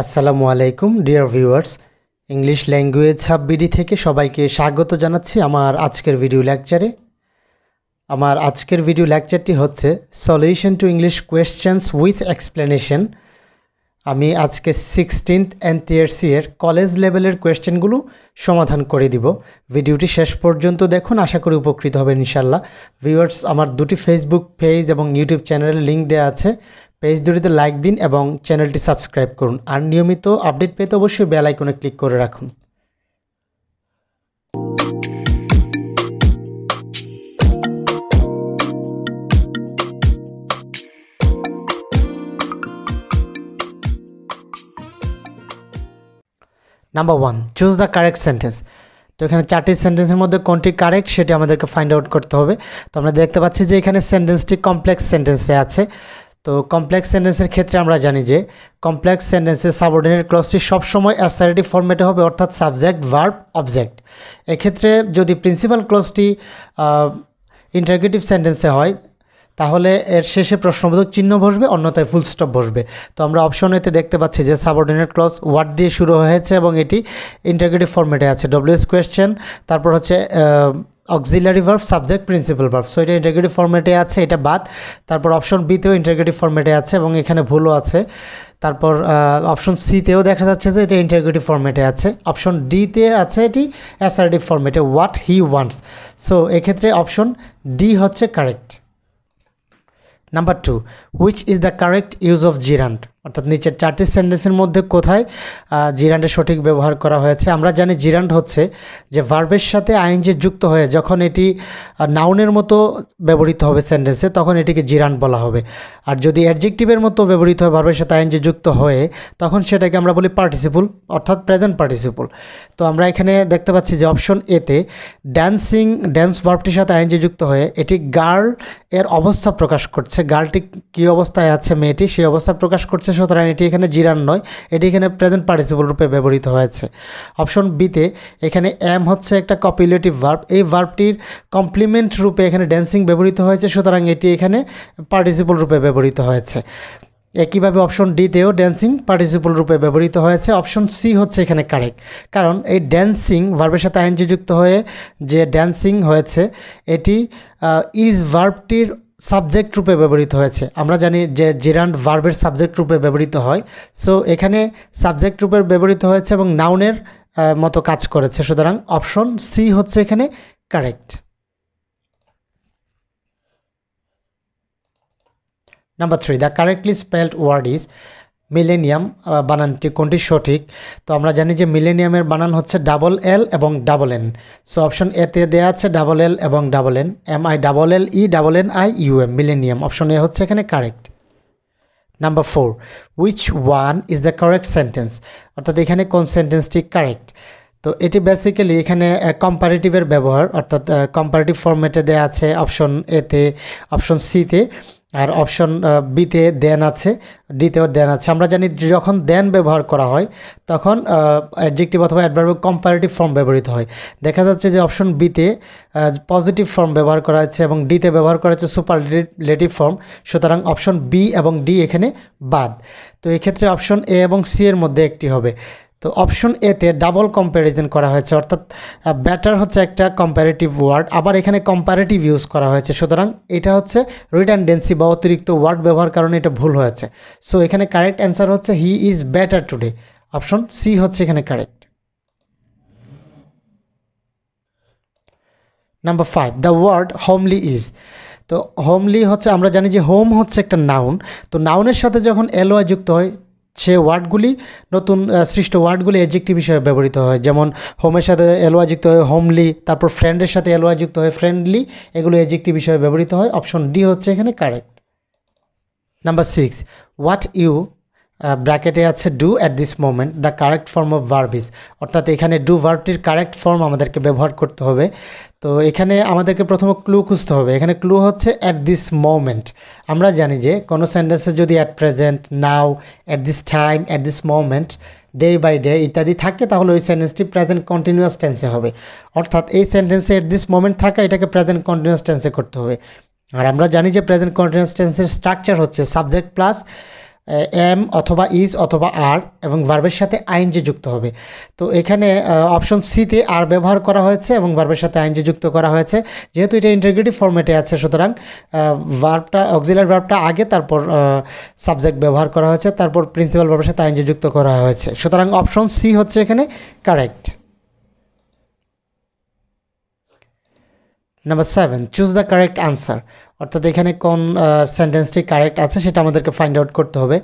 আসসালামু আলাইকুম dear viewers English language hub BD থেকে সবাইকে স্বাগত জানাচ্ছি আমার আজকের ভিডিও লেকচারে আমার আজকের ভিডিও লেকচারটি হচ্ছে solution to English questions with explanation আমি আজকে এন এনটিএরসি এর কলেজ লেভেলের কোয়েশ্চেনগুলো সমাধান করে দিব ভিডিওটি শেষ পর্যন্ত দেখুন আশা করি উপকৃত হবেন ইনশাল্লাহ ভিউয়ার্স আমার দুটি ফেসবুক পেজ এবং ইউটিউব চ্যানেলের লিঙ্ক দেওয়া আছে পেজ দুটিতে লাইক দিন এবং চ্যানেলটি সাবস্ক্রাইব করুন আর নিয়মিত আপডেট পেতে অবশ্যই বেল আইকনে ক্লিক করে রাখুন number one choose the correct sentence তো এখানে চারটি সেন্টেন্সের মধ্যে কোনটি কারেক্ট সেটি আমাদেরকে ফাইন্ড আউট করতে হবে তো আমরা দেখতে পাচ্ছি যে এখানে সেন্টেন্সটি কমপ্লেক্স সেন্টেন্সে আছে তো কমপ্লেক্স সেন্টেন্সের ক্ষেত্রে আমরা জানি যে কমপ্লেক্স সেন্টেন্সের সাবঅর্ডিনেট ক্লসটি সবসময় অ্যাসারেটিভ ফর্মেটে হবে অর্থাৎ সাবজেক্ট ভার্ব অবজেক্ট এক্ষেত্রে যদি প্রিন্সিপাল ক্লসটি ইন্টারগেটিভ সেন্টেন্সে হয় তাহলে এর শেষে প্রশ্নবোধক চিহ্ন বসবে অন্যথায় ফুল স্টপ বসবে তো আমরা অপশন এতে দেখতে পাচ্ছি যে সাবঅর্ডিনেট ক্লজ ওয়ার্ড দিয়ে শুরু হয়েছে এবং এটি ইন্টারগ্রেটিভ ফর্মেটে আছে ডব্লিউএস কোয়েশ্চেন তারপর হচ্ছে auxiliary verb subject principal verb so এটা ইন্টারগ্রেটিভ ফর্মেটে আছে এটা বাদ তারপর অপশন বিতেও ইন্টারগ্রেটিভ ফর্মেটে আছে এবং এখানে ভুলও আছে তারপর অপশন সিতেও দেখা যাচ্ছে যে এটা ইন্টারগ্রেটিভ ফর্মেটে আছে অপশন ডিতে আছে এটি অ্যাসার্টিভ ফর্মেটে হোয়াট হি ওয়ান্টস সো এক্ষেত্রে অপশন ডি হচ্ছে correct Number two Which is the correct use of gerund? অর্থাৎ নিচের চারটি সেন্টেন্সের মধ্যে কোথায় জিরান্ডের সঠিক ব্যবহার করা হয়েছে আমরা জানি জিরান্ড হচ্ছে যে ভার্বের সাথে আইনজি যুক্ত হয়ে যখন এটি নাউনের মতো ব্যবহৃত হবে সেন্টেন্সে তখন এটিকে জিরান্ড বলা হবে আর যদি অ্যাডজেক্টিভের মতো ব্যবহৃত হয় ভার্বের সাথে আইনজি যুক্ত হয়ে তখন সেটাকে আমরা বলি পার্টিসিপুল অর্থাৎ প্রেজেন্ট পার্টিসিপুল তো আমরা এখানে দেখতে পাচ্ছি যে অপশন এতে ড্যান্সিং ড্যান্স ভার্বটির সাথে আইনজি যুক্ত হয়ে এটি গার্ল এর অবস্থা প্রকাশ করছে গার্লটি কী অবস্থায় আছে মেয়েটি সেই অবস্থা প্রকাশ করছে হয়েছে সুতরাং এটি এখানে জিরান নয় এটি এখানে প্রেজেন্ট পার্টিসিপল রূপে ব্যবহৃত হয়েছে অপশন বিতে এখানে অ্যাম হচ্ছে একটা কপিলেটিভ ভার্ব এই ভার্বটির কমপ্লিমেন্ট রূপে এখানে ড্যান্সিং ব্যবহৃত হয়েছে সুতরাং এটি এখানে পার্টিসিপল রূপে ব্যবহৃত হয়েছে একইভাবে অপশন ডিতেও ড্যান্সিং পার্টিসিপল রূপে ব্যবহৃত হয়েছে অপশন সি হচ্ছে এখানে কারেক্ট কারণ এই ড্যান্সিং ভার্বের সাথে আইনজি যুক্ত হয়ে যে ড্যান্সিং হয়েছে এটি ইজ ভার্বটির সাবজেক্ট রূপে ব্যবহৃত হয়েছে আমরা জানি যে জিরান্ড ভার্বের সাবজেক্ট রূপে ব্যবহৃত হয় সো এখানে সাবজেক্ট রূপে ব্যবহৃত হয়েছে এবং নাউনের মতো কাজ করেছে সুতরাং অপশন সি হচ্ছে এখানে correct number three the correctly spelled word is millennium বানানটি কোনটি সঠিক তো আমরা জানি যে মিলেনিয়ামের বানান হচ্ছে ডাবল এল এবং ডাবল এন সো অপশন এতে দেওয়া আছে ডাবল এল এবং double N M I double L E double N I U M millennium option A হচ্ছে এখানে correct number four which one is the correct sentence অর্থাৎ এখানে কোন সেন্টেন্সটি কারেক্ট তো এটি বেসিক্যালি এখানে কম্পারেটিভের ব্যবহার অর্থাৎ কম্পারেটিভ ফর্মেটে দেওয়া আছে অপশন এতে অপশন সিতে আর অপশন বিতে দেন আছে ডিতেও দেন আছে আমরা জানি যখন দেন ব্যবহার করা হয় তখন অ্যাডজেক্টিভ অথবা অ্যাডভার্ব কম্পারেটিভ ফর্ম ব্যবহৃত হয় দেখা যাচ্ছে যে অপশন বিতে পজিটিভ ফর্ম ব্যবহার করা হয়েছে এবং ডিতে ব্যবহার করা হয়েছে সুপারলেটিভ ফর্ম সুতরাং অপশন বি এবং ডি এখানে বাদ তো এক্ষেত্রে অপশন এ এবং সি এর মধ্যে একটি হবে তো অপশন এতে ডাবল কম্প্যারিজন করা হয়েছে অর্থাৎ ব্যাটার হচ্ছে একটা কম্প্যারেটিভ ওয়ার্ড আবার এখানে কম্প্যারেটিভ ইউজ করা হয়েছে সুতরাং এটা হচ্ছে রিটার্ডেন্সি বা অতিরিক্ত ওয়ার্ড ব্যবহার কারণে এটা ভুল হয়েছে সো এখানে কারেক্ট অ্যান্সার হচ্ছে he is better today option C হচ্ছে এখানে correct number five the word homely is তো হোমলি হচ্ছে আমরা জানি যে হোম হচ্ছে একটা নাউন তো নাউনের সাথে যখন এলোয়া যুক্ত হয় সে ওয়ার্ডগুলি নতুন সৃষ্ট ওয়ার্ডগুলি অ্যাডজেক্টিভ হিসেবে ব্যবহৃত হয় যেমন হোমের সাথে এলোয়া যুক্ত হয় হোমলি তারপর ফ্রেন্ডের সাথে এলোয়া যুক্ত হয় ফ্রেন্ডলি এগুলো অ্যাডজেক্টিভ হিসেবে ব্যবহৃত হয় অপশন ডি হচ্ছে এখানে correct number six what you ব্র্যাকেটে আছে do at this moment the correct form of verb is অর্থাৎ এখানে ডু ভার্বটির কারেক্ট ফর্ম আমাদেরকে ব্যবহার করতে হবে তো এখানে আমাদেরকে প্রথম ক্লু খুঁজতে হবে এখানে ক্লু হচ্ছে অ্যাট দিস মোমেন্ট আমরা জানি যে কোনো সেন্টেন্সে যদি at present now at this time at this moment day by day ইত্যাদি থাকে তাহলে ওই সেন্টেন্সটি প্রেজেন্ট কন্টিনিউয়াস টেন্সে হবে অর্থাৎ এই সেন্টেন্সে অ্যাট দিস মোমেন্ট থাকা এটাকে প্রেজেন্ট কন্টিনিউয়াস টেন্সে করতে হবে আর আমরা জানি যে প্রেজেন্ট কন্টিনিউয়াস টেন্সের স্ট্রাকচার হচ্ছে সাবজেক্ট প্লাস এম অথবা ইজ অথবা আর এবং ভার্বের সাথে আইনজি যুক্ত হবে তো এখানে অপশন সিতে আর ব্যবহার করা হয়েছে এবং ভার্বের সাথে আইনজি যুক্ত করা হয়েছে যেহেতু এটা ইন্টিগ্রেটিভ ফর্মেটে আছে সুতরাং ভার্বটা অক্সিলার ভার্বটা আগে তারপর সাবজেক্ট ব্যবহার করা হয়েছে তারপর প্রিন্সিপাল ভার্বের সাথে আইনজি যুক্ত করা হয়েছে সুতরাং অপশন সি হচ্ছে এখানে correct number seven choose the correct answer অর্থাৎ এখানে কোন সেন্টেন্সটি কারেক্ট আছে সেটা আমাদেরকে ফাইন্ড আউট করতে হবে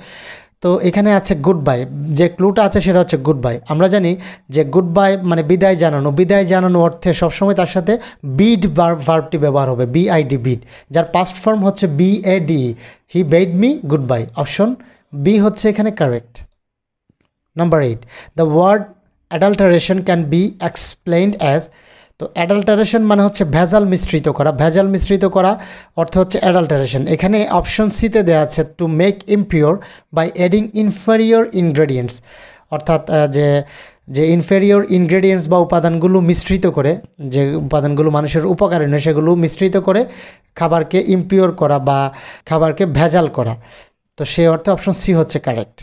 তো এখানে আছে গুড বাই যে ক্লুটা আছে সেটা হচ্ছে গুড বাই আমরা জানি যে গুড বাই মানে বিদায় জানানো বিদায় জানানো অর্থে সবসময় তার সাথে বিড ভার্বটি ব্যবহার হবে বিআইডি বিড যার পাস্ট ফর্ম হচ্ছে B A D he bade me goodbye option B হচ্ছে এখানে correct number eight the word adulteration can be explained as তো অ্যাডাল্টারেশন মানে হচ্ছে ভেজাল মিশ্রিত করা ভেজাল মিশ্রিত করা অর্থ হচ্ছে অ্যাডাল্টারেশন এখানে অপশন সিতে দেওয়া আছে to make impure by adding inferior ingredients অর্থাৎ যে যে ইনফেরিয়র ইনগ্রেডিয়েন্টস বা উপাদানগুলো মিশ্রিত করে যে উপাদানগুলো মানুষের উপকারে নয় সেগুলো মিশ্রিত করে খাবারকে ইম্পিওর করা বা খাবারকে ভেজাল করা তো সে অর্থে অপশন সি হচ্ছে correct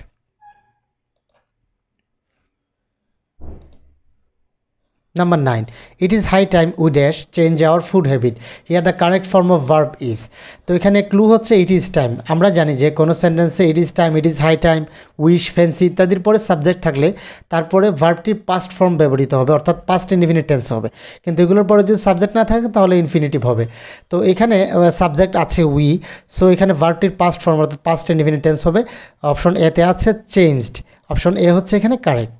Number 9. It is high time we dash change our food habit. Here the correct form of verb is. তো এখানে ক্লু হচ্ছে ইট ইজ টাইম আমরা জানি যে কোনো সেন্টেন্সে it is time it is high time wish fancy ইত্যাদির পরে সাবজেক্ট থাকলে তারপরে ভার্বটির পাস্ট ফর্ম ব্যবহৃত হবে অর্থাৎ পাস্ট ইনফিনিট টেন্স হবে কিন্তু এগুলোর পরে যদি সাবজেক্ট না থাকে তাহলে ইনফিনিটিভ হবে তো এখানে সাবজেক্ট আছে উই সো এখানে ভার্বটির পাস্ট ফর্ম অর্থাৎ পাস্ট ইনফিনিট টেন্স হবে অপশন এতে আছে চেঞ্জড অপশন এ হচ্ছে এখানে correct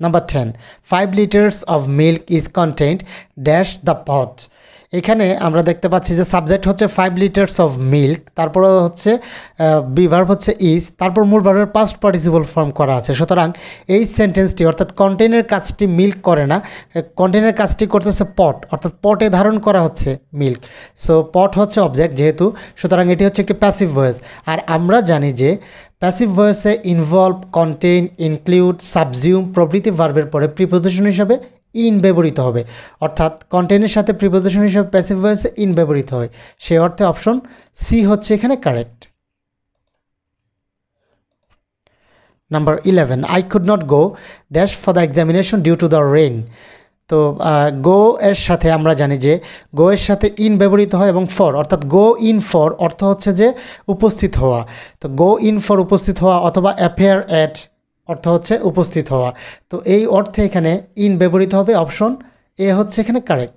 Number 10. 5 liters of milk is contained dash the pot. এখানে আমরা দেখতে পাচ্ছি যে সাবজেক্ট হচ্ছে ফাইভ লিটার্স অফ মিল্ক তারপর হচ্ছে বিভার্ভ হচ্ছে ইজ তারপর মূল ভারের পাস্ট পার্টিসিপল ফর্ম করা আছে সুতরাং এই সেন্টেন্সটি অর্থাৎ কন্টেনের কাজটি মিল্ক করে না কন্টেনের কাজটি করতেছে পট অর্থাৎ পটে ধারণ করা হচ্ছে মিল্ক সো পট হচ্ছে অবজেক্ট যেহেতু সুতরাং এটি হচ্ছে একটি প্যাসিভ ভয়েস আর আমরা জানি যে প্যাসিভ ভয়েসে ইনভলভ কন্টেন ইনক্লুড সাবজিউম প্রভৃতি ভার্বের পরে প্রিপোজিশন হিসাবে ইন ব্যবহৃত হবে অর্থাৎ কন্টেন্টের সাথে প্রিপোজিশন হিসেবে প্যাসিভ ভয়েসে ইন ব্যবহৃত হয় সে অর্থে অপশন সি হচ্ছে এখানে correct number eleven I could not go dash for the examination due to the rain তো গো এর সাথে আমরা জানি যে গো এর সাথে ইন ব্যবহৃত হয় এবং ফর অর্থাৎ গো ইন ফর অর্থ হচ্ছে যে উপস্থিত হওয়া তো গো ইন ফর উপস্থিত হওয়া অথবা অ্যাফেয়ার অ্যাট অর্থ হচ্ছে উপস্থিত হওয়া তো এই অর্থে এখানে ইন ব্যবহৃত হবে অপশন এ হচ্ছে এখানে correct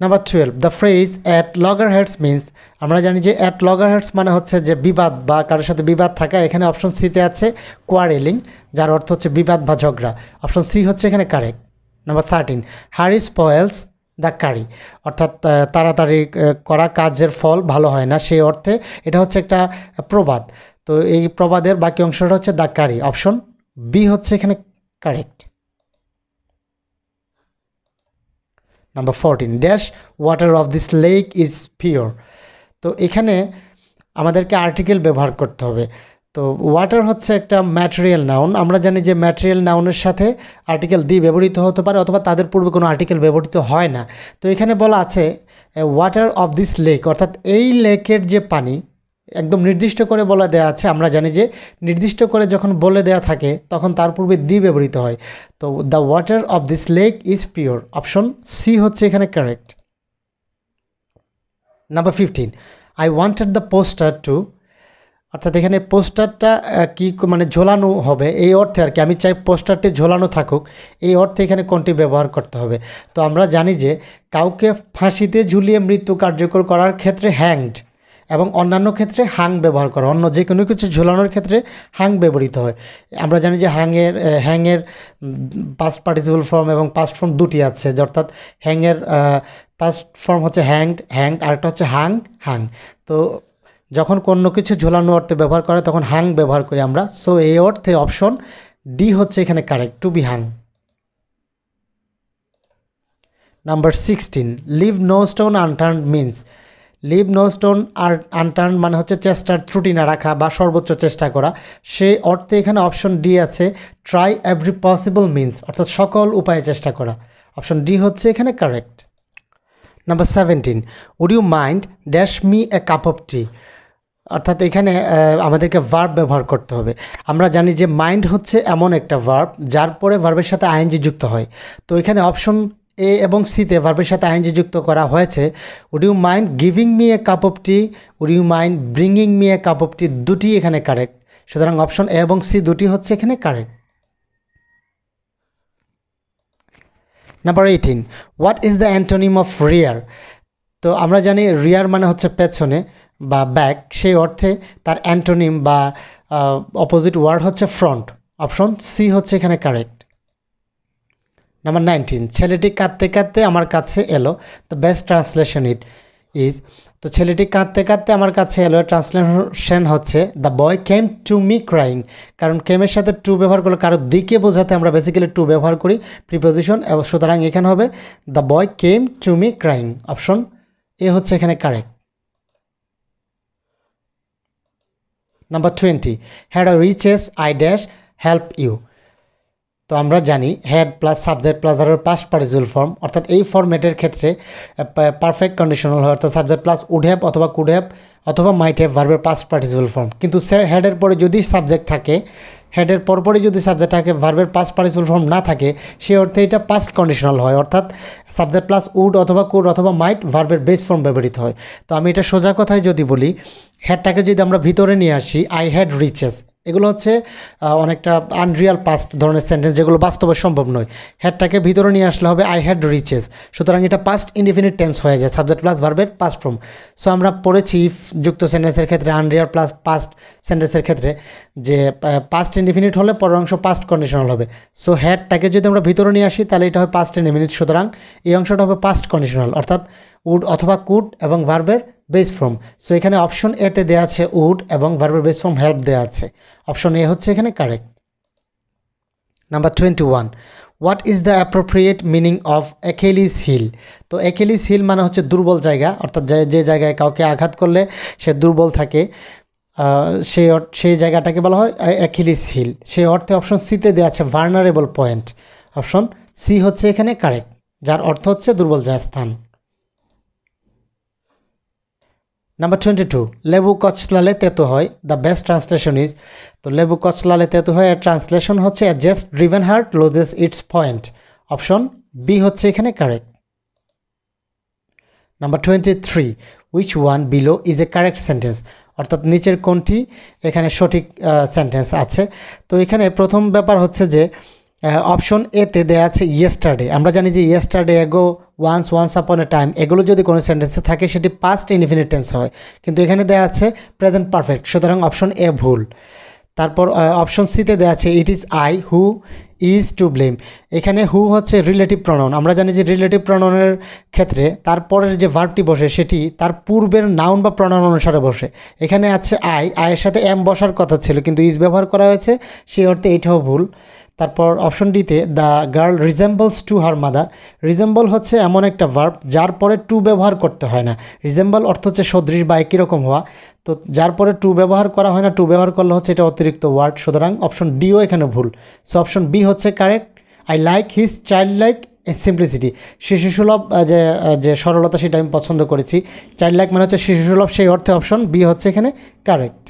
number twelve the phrase at loggerheads means আমরা জানি যে অ্যাট লগার হ্যাডস মানে হচ্ছে যে বিবাদ বা কারোর সাথে বিবাদ থাকা এখানে অপশন সিতে আছে কোয়ারেলিং যার অর্থ হচ্ছে বিবাদ বা ঝগড়া অপশন সি হচ্ছে এখানে correct number thirteen hurry spoils the curry অর্থাৎ তাড়াতাড়ি করা কাজের ফল ভালো হয় না সেই অর্থে এটা হচ্ছে একটা প্রবাদ তো এই প্রবাদের বাকি অংশটা হচ্ছে দ্য কারি অপশন বি হচ্ছে এখানে correct number fourteen dash water of this lake is pure তো এখানে আমাদেরকে আর্টিকেল ব্যবহার করতে হবে তো ওয়াটার হচ্ছে একটা ম্যাটেরিয়াল নাউন আমরা জানি যে ম্যাটেরিয়াল নাউনের সাথে আর্টিকেল দি ব্যবহৃত হতে পারে অথবা তাদের পূর্বে কোনো আর্টিকেল ব্যবহৃত হয় না তো এখানে বলা আছে ওয়াটার অফ দিস লেক অর্থাৎ এই লেকের যে পানি একদম নির্দিষ্ট করে বলে দেয়া আছে আমরা জানি যে নির্দিষ্ট করে যখন বলে দেয়া থাকে তখন তার পূর্বে দি ব্যবহৃত হয় তো the water of this lake is pure option C হচ্ছে এখানে correct number fifteen I wanted the poster to অর্থাৎ এখানে পোস্টারটা কি মানে ঝোলানো হবে এই অর্থে আর কি আমি চাই পোস্টারটি ঝোলানো থাকুক এই অর্থে এখানে কোনটি ব্যবহার করতে হবে তো আমরা জানি যে কাউকে ফাঁসিতে ঝুলিয়ে মৃত্যু কার্যকর করার ক্ষেত্রে হ্যাংড এবং অন্যান্য ক্ষেত্রে হাং ব্যবহার করা অন্য যে কোনো কিছু ঝোলানোর ক্ষেত্রে হাং ব্যবহৃত হয় আমরা জানি যে হাঙের হ্যাংয়ের পাস্ট পার্টিসিপল ফর্ম এবং পাস্ট ফর্ম দুটি আছে অর্থাৎ হ্যাংয়ের পাস্ট ফর্ম হচ্ছে হ্যাংড হ্যাং আরেকটা হচ্ছে হাং হাং তো যখন কোন কিছু ঝোলানো অর্থে ব্যবহার করে তখন হাং ব্যবহার করি আমরা সো এই অর্থে অপশন ডি হচ্ছে এখানে correct to be hung number sixteen leave no stone unturned means leave no stone আর আনটার্ন মানে হচ্ছে চেষ্টার ত্রুটি না রাখা বা সর্বোচ্চ চেষ্টা করা সে অর্থে এখানে অপশন ডি আছে ট্রাই এভরি পসিবল মিনস অর্থাৎ সকল উপায়ে চেষ্টা করা অপশন ডি হচ্ছে এখানে correct number seventeen would you mind dash me a cup of tea অর্থাৎ এখানে আমাদেরকে ভার্ব ব্যবহার করতে হবে আমরা জানি যে মাইন্ড হচ্ছে এমন একটা ভার্ব যার পরে ভার্বের সাথে আইএনজি যুক্ত হয় তো এখানে অপশন এ এবং সিতে ভার্বের সাথে আইনজি যুক্ত করা হয়েছে would you mind giving me a cup of tea would you mind bringing me a cup of tea দুটি এখানে কারেক্ট সুতরাং অপশন এ এবং সি দুটি হচ্ছে এখানে correct number eighteen what is the antonym of rear তো আমরা জানি রিয়ার মানে হচ্ছে পেছনে বা ব্যাক সেই অর্থে তার অ্যান্টোনিম বা অপোজিট ওয়ার্ড হচ্ছে ফ্রন্ট অপশন সি হচ্ছে এখানে কারেক্ট নাম্বার নাইনটিন ছেলেটি কাঁদতে কাঁদতে আমার কাছে এলো the best translation it is তো ছেলেটি কাঁদতে কাঁদতে আমার কাছে এলো ট্রান্সলেশন হচ্ছে the boy came to me crying কারণ কেমের সাথে টু ব্যবহার করলে কারোর দিকে বোঝাতে আমরা বেসিক্যালি টু ব্যবহার করি প্রিপোজিশন এবং সুতরাং এখানে হবে the boy came to me crying option A হচ্ছে এখানে correct number twenty had I riches I dash help you তো আমরা জানি হেড প্লাস সাবজেক্ট প্লাস ভার্বের পাস পার্টিসিপল ফর্ম অর্থাৎ এই ফর্মেটের ক্ষেত্রে পারফেক্ট কন্ডিশনাল হয় অর্থাৎ সাবজেক্ট প্লাস উড হ্যাভ অথবা কুড হ্যাভ অথবা মাইট হ্যাভ ভার্বের পাস্ট পার্টিসিপাল ফর্ম কিন্তু হেডের পরে যদি সাবজেক্ট থাকে হেডের পরপরই যদি সাবজেক্ট থাকে ভার্বের পাস্ট পার্টিসিপাল ফর্ম না থাকে সে অর্থে এটা পাস্ট কন্ডিশনাল হয় অর্থাৎ সাবজেক্ট প্লাস উড অথবা কুড অথবা মাইট ভার্বের বেস ফর্ম ব্যবহৃত হয় তো আমি এটা সোজা কথায় যদি বলি হেডটাকে যদি আমরা ভিতরে নিয়ে আসি আই হ্যাড রিচেস এগুলো হচ্ছে অনেকটা আনরিয়াল পাস্ট ধরনের সেন্টেন্স যেগুলো বাস্তবে সম্ভব নয় হ্যাডটাকে ভিতরে নিয়ে আসলে হবে আই হ্যাড রিচেস সুতরাং এটা পাস্ট ইনডিফিনিট টেন্স হয়ে যায় সাবজেক্ট প্লাস ভার্বের পাস্ট ফর্ম সো আমরা পড়েছি যুক্ত সেন্টেন্সের ক্ষেত্রে আনরিয়ার প্লাস পাস্ট সেন্টেন্সের ক্ষেত্রে যে পাস্ট ইনডিফিনিট হলে পরের অংশ পাস্ট কন্ডিশনাল হবে সো হ্যাডটাকে যদি আমরা ভিতরে নিয়ে আসি তাহলে এটা হবে পাস্ট ইনডিফিনিট সুতরাং এই অংশটা হবে পাস্ট কন্ডিশনাল অর্থাৎ উড অথবা কুড এবং ভার্বের বেস ফর্ম সো এখানে অপশন এতে দেওয়া আছে উড এবং ভার্বের বেস ফর্ম হেল্প দেওয়া আছে অপশন এ হচ্ছে এখানে correct number twenty one what is the appropriate meaning of Achilles heel তো অ্যাকেলিস হিল মানে হচ্ছে দুর্বল জায়গা অর্থাৎ যে জায়গায় কাউকে আঘাত করলে সে দুর্বল থাকে সেই সেই জায়গাটাকে বলা হয় অ্যাকেলিস হিল সেই অর্থে অপশন সিতে দেওয়া আছে ভার্নারেবল পয়েন্ট অপশন সি হচ্ছে এখানে কারেক্ট যার অর্থ হচ্ছে দুর্বল জায়গা স্থান নাম্বার টোয়েন্টি টু লেবু কচলালে তেতো হয় দ্য বেস্ট ট্রান্সলেশন ইজ তো লেবু কচলালে তেতো হয় এর ট্রান্সলেশন হচ্ছে jest driven hard loses its point option B হচ্ছে এখানে correct number twenty three which one below is a correct sentence অর্থাৎ নিচের কোনটি এখানে সঠিক সেন্টেন্স আছে তো এখানে প্রথম ব্যাপার হচ্ছে যে অপশন এতে দেওয়া আছে ইয়েস্টারডে আমরা জানি যে ইয়েস্টারডে এগো ওয়ান্স ওয়ান্স আপন এ টাইম এগুলো যদি কোনো সেন্টেন্সে থাকে সেটি পাস্ট ইনফিনিট টেন্স হয় কিন্তু এখানে দেওয়া আছে প্রেজেন্ট পারফেক্ট সুতরাং অপশন এ ভুল তারপর অপশন সিতে দেওয়া আছে it is I who is to blame এখানে হু হচ্ছে রিলেটিভ প্রণন আমরা জানি যে রিলেটিভ প্রণনের ক্ষেত্রে তারপরের যে ভার্বটি বসে সেটি তার পূর্বের নাউন বা প্রণন অনুসারে বসে এখানে আছে আই আয়ের সাথে এম বসার কথা ছিল কিন্তু ইজ ব্যবহার করা হয়েছে সেই অর্থে এটাও ভুল তারপর অপশন ডিতে the girl resembles to her mother resemble হচ্ছে এমন একটা ভার্ব যার পরে টু ব্যবহার করতে হয় না রিজেম্বল অর্থ হচ্ছে সদৃশ বা একই রকম হওয়া তো যার পরে টু ব্যবহার করা হয় না টু ব্যবহার করলে হচ্ছে এটা অতিরিক্ত ওয়ার্ড সুতরাং অপশন ডিও এখানে ভুল সো অপশন বি হচ্ছে correct I like his child like simplicity শিশুসুলভ যে যে সরলতা সেটা আমি পছন্দ করেছি চাইল্ড লাইক মানে হচ্ছে শিশুসুলভ সেই অর্থে অপশন বি হচ্ছে এখানে correct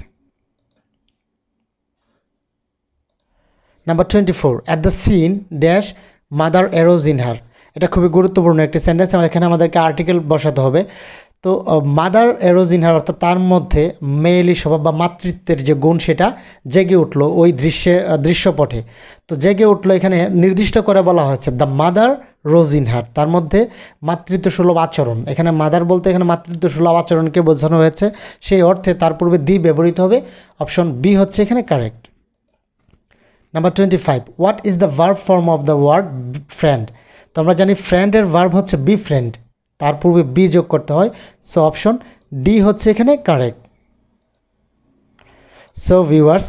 number twenty four at the scene dash mother arose in her এটা খুবই গুরুত্বপূর্ণ একটি সেন্টেন্স এখানে আমাদেরকে আর্টিকেল বসাতে হবে তো মাদার অ্যারোজ ইন হার অর্থাৎ তার মধ্যে মেয়েলি স্বভাব বা মাতৃত্বের যে গুণ সেটা জেগে উঠলো ওই দৃশ্যে দৃশ্যপটে তো জেগে উঠলো এখানে নির্দিষ্ট করে বলা হয়েছে the mother rose in her তার মধ্যে মাতৃত্বসুলভ আচরণ এখানে মাদার বলতে এখানে মাতৃত্বসুলভ আচরণকে বোঝানো হয়েছে সেই অর্থে তার পূর্বে দি ব্যবহৃত হবে অপশন বি হচ্ছে এখানে correct number twenty five what is the verb form of the word friend তো আমরা জানি ফ্রেন্ডের ভার্ব হচ্ছে বি ফ্রেন্ড তার পূর্বে বি যোগ করতে হয় সো অপশন ডি হচ্ছে এখানে correct so viewers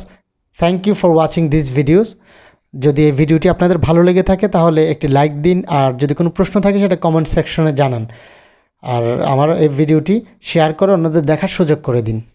thank you for watching this videos যদি এই ভিডিওটি আপনাদের ভালো লেগে থাকে তাহলে একটি লাইক দিন আর যদি কোনো প্রশ্ন থাকে সেটা কমেন্ট সেকশনে জানান আর আমার এই ভিডিওটি শেয়ার করে অন্যদের দেখার সুযোগ করে দিন